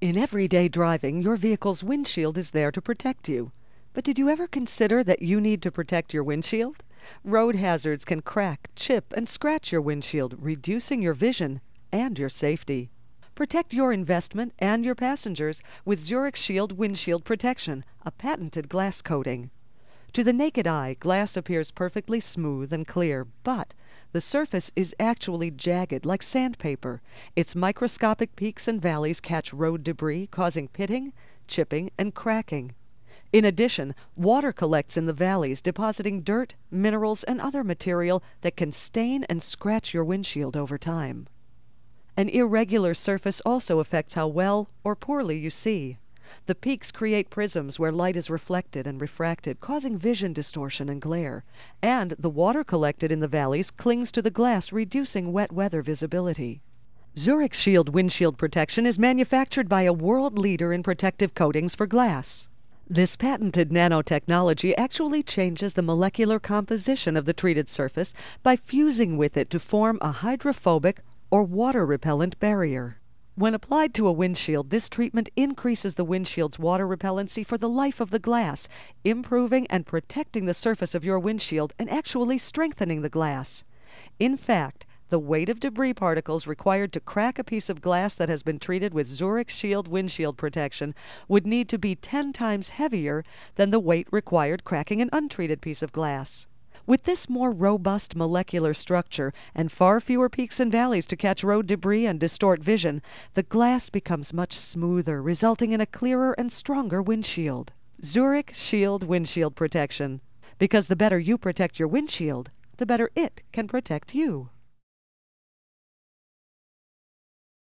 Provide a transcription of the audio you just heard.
In everyday driving, your vehicle's windshield is there to protect you. But did you ever consider that you need to protect your windshield? Road hazards can crack, chip, and scratch your windshield, reducing your vision and your safety. Protect your investment and your passengers with Zurich Shield windshield protection, a patented glass coating. To the naked eye, glass appears perfectly smooth and clear, but the surface is actually jagged like sandpaper. Its microscopic peaks and valleys catch road debris, causing pitting, chipping, and cracking. In addition, water collects in the valleys, depositing dirt, minerals, and other material that can stain and scratch your windshield over time. An irregular surface also affects how well or poorly you see. The peaks create prisms where light is reflected and refracted, causing vision distortion and glare. And the water collected in the valleys clings to the glass, reducing wet weather visibility. Zurich Shield windshield protection is manufactured by a world leader in protective coatings for glass. This patented nanotechnology actually changes the molecular composition of the treated surface by fusing with it to form a hydrophobic or water repellent barrier. When applied to a windshield, this treatment increases the windshield's water repellency for the life of the glass, improving and protecting the surface of your windshield and actually strengthening the glass. In fact, the weight of debris particles required to crack a piece of glass that has been treated with Zurich Shield windshield protection would need to be 10 times heavier than the weight required cracking an untreated piece of glass. With this more robust molecular structure and far fewer peaks and valleys to catch road debris and distort vision, the glass becomes much smoother, resulting in a clearer and stronger windshield. Zurich Shield Windshield Protection. Because the better you protect your windshield, the better it can protect you.